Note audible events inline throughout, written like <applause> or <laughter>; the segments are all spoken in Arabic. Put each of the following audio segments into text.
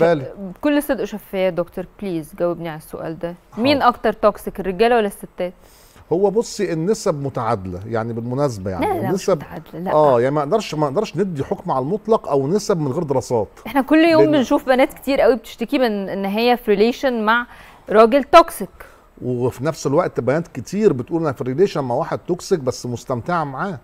بالي بكل صدق وشفافيه دكتور بليز جاوبني على السؤال ده حاضر. مين اكتر توكسيك الرجاله ولا الستات هو بصي النسب متعادله يعني بالمناسبه يعني لا لا النسب مش متعادله لا اه يعني ما اقدرش ما اقدرش ندي حكم على المطلق او نسب من غير دراسات احنا كل يوم بنشوف بنات كتير قوي بتشتكي من ان هي في ريليشن مع راجل توكسيك وفي نفس الوقت بنات كتير بتقول انا في ريليشن مع واحد توكسيك بس مستمتعه معاه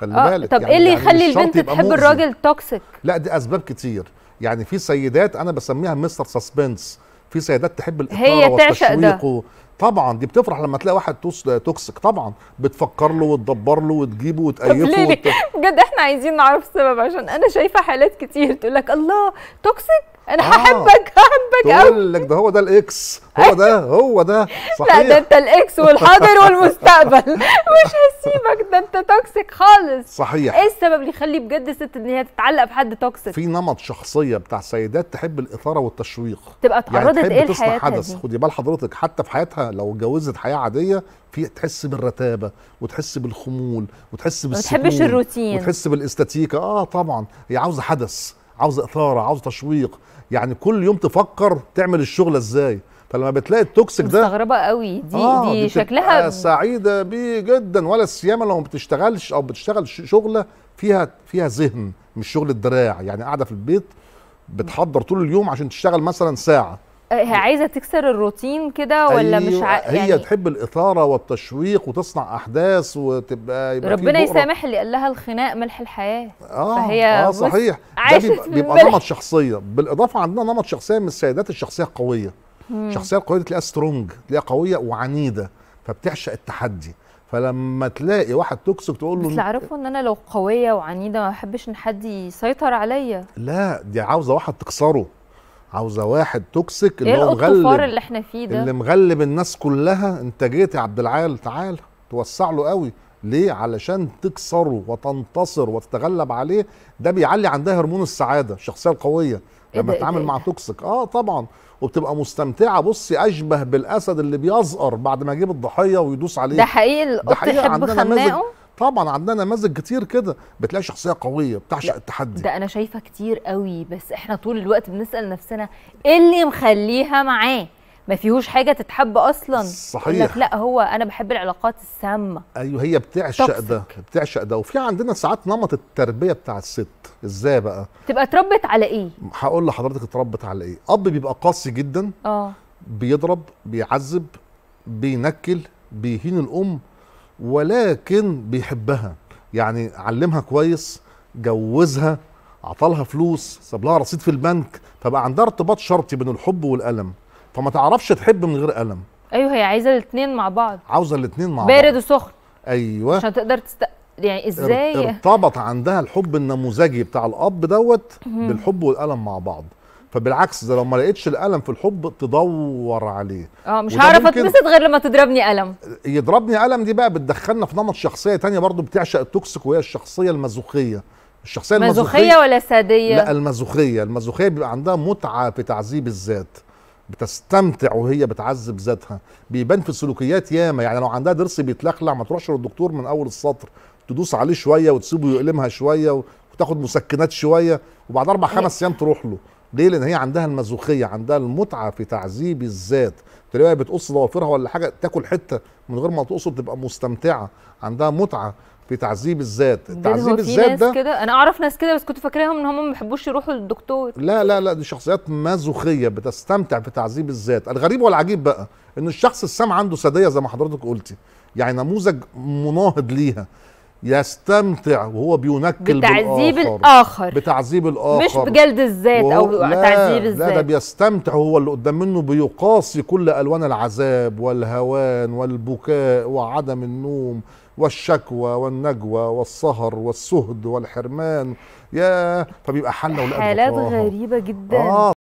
خلي آه بالك طب إيه يعني ايه اللي يعني يخلي البنت تحب الراجل توكسيك لا دي اسباب كتير يعني في سيدات انا بسميها مستر سسبنس في سيدات تحب الاثاره والتشويق و... طبعا دي بتفرح لما تلاقي واحد توكسيك طبعا بتفكر له وتدبر له وتجيبه وتقيفه وت... بجد احنا عايزين نعرف السبب عشان انا شايفه حالات كتير تقول لك الله توكسيك انا آه. هحبك هحبك قوي لك ده هو ده الاكس هو أيوه. ده هو ده صحيح لا ده انت الاكس والحاضر والمستقبل <laughs> مش هسيبك ده انت توكسيك خالص صحيح ايه السبب اللي يخلي بجد ست ان هي تتعلق بحد توكسيك في نمط شخصيه بتاع سيدات تحب الاثاره والتشويق تبقى يعني اتعرضت يعني ايه لحياتها حدث خدي بال حضرتك حتى في حياتها لو اتجوزت حياه عاديه في تحس بالرتابه وتحس بالخمول وتحس بالسكون ما الروتين وتحس بالاستاتيكا اه طبعا هي عاوزه حدث عاوز اثاره عاوز تشويق يعني كل يوم تفكر تعمل الشغله ازاي فلما بتلاقي التوكسيك ده مستغربه قوي دي آه دي, شكلها شكلها سعيده بيه جدا ولا السيامه لو ما بتشتغلش او بتشتغل شغله فيها فيها ذهن مش شغل الدراع يعني قاعده في البيت بتحضر طول اليوم عشان تشتغل مثلا ساعه هي آه، عايزه تكسر الروتين كده ولا أيوة مش ع... يعني هي تحب الاثاره والتشويق وتصنع احداث وتبقى يبقى ربنا يسامح اللي قال لها الخناق ملح الحياه اه فهي اه صحيح ده بيبقى, بيبقى نمط شخصيه بالاضافه عندنا نمط شخصيه من السيدات الشخصيه القويه الشخصيه القويه تلاقيها سترونج تلاقيها قويه وعنيده فبتعشق التحدي فلما تلاقي واحد توكسيك تقول له بس اعرفه ان انا لو قويه وعنيده ما بحبش ان حد يسيطر عليا لا دي عاوزه واحد تكسره عاوزه واحد توكسيك اللي إيه هو مغلب اللي احنا فيه ده اللي مغلب الناس كلها انت جيت يا عبد العال تعالى توسع له قوي ليه علشان تكسره وتنتصر وتتغلب عليه ده بيعلي عندها هرمون السعاده الشخصيه القويه إيه لما تتعامل إيه مع توكسيك اه طبعا وبتبقى مستمتعه بصي اشبه بالاسد اللي بيزقر بعد ما يجيب الضحيه ويدوس عليه ده حقيقي ده حقيقي عندنا نماذج طبعا عندنا نماذج كتير كده بتلاقي شخصيه قويه بتعشق التحدي ده انا شايفه كتير قوي بس احنا طول الوقت بنسال نفسنا ايه اللي مخليها معاه ما فيهوش حاجه تتحب اصلا صحيح لا هو انا بحب العلاقات السامه ايوه هي بتعشق طبسك. ده بتعشق ده وفي عندنا ساعات نمط التربيه بتاع الست ازاي بقى تبقى اتربت على ايه هقول لحضرتك اتربت على ايه اب بيبقى قاسي جدا اه بيضرب بيعذب بينكل بيهين الام ولكن بيحبها يعني علمها كويس جوزها عطالها فلوس ساب لها رصيد في البنك فبقى عندها ارتباط شرطي بين الحب والالم فما تعرفش تحب من غير الم ايوه هي عايزه الاثنين مع بعض عاوزه الاثنين مع بارد بعض بارد وسخن ايوه عشان تقدر تست يعني ازاي ارتبط عندها الحب النموذجي بتاع الاب دوت بالحب والالم مع بعض فبالعكس ده لو ما لقيتش الالم في الحب تدور عليه اه مش هعرف اتبسط غير لما تضربني الم يضربني الم دي بقى بتدخلنا في نمط شخصيه تانية برضو بتعشق التوكسيك وهي الشخصيه المازوخيه الشخصيه المازوخيه ولا ساديه لا المازوخيه المازوخيه بيبقى عندها متعه في تعذيب الذات بتستمتع وهي بتعذب ذاتها بيبان في سلوكيات ياما يعني لو عندها ضرس بيتلخلع ما تروحش للدكتور من اول السطر تدوس عليه شويه وتسيبه يؤلمها شويه وتاخد مسكنات شويه وبعد اربع خمس يعني ايام تروح له ليه لان هي عندها المازوخيه عندها المتعه في تعذيب الذات تلاقيها بتقص ضوافرها ولا حاجه تاكل حته من غير ما تقصد تبقى مستمتعه عندها متعه في تعذيب الذات تعذيب الذات ده كده انا اعرف ناس كده بس كنت فاكراهم ان هم ما بيحبوش يروحوا للدكتور لا لا لا دي شخصيات مازوخيه بتستمتع في تعذيب الذات الغريب والعجيب بقى ان الشخص السام عنده ساديه زي ما حضرتك قلتي يعني نموذج مناهض ليها يستمتع وهو بينكل بتعذيب الآخر بتعذيب الآخر مش بجلد الذات أو تعذيب الذات لا ده بيستمتع هو اللي قدام منه بيقاسي كل ألوان العذاب والهوان والبكاء وعدم النوم والشكوى والنجوى والسهر والسهد والحرمان يا فبيبقى حالنا ولاد حالات غريبة جدا آه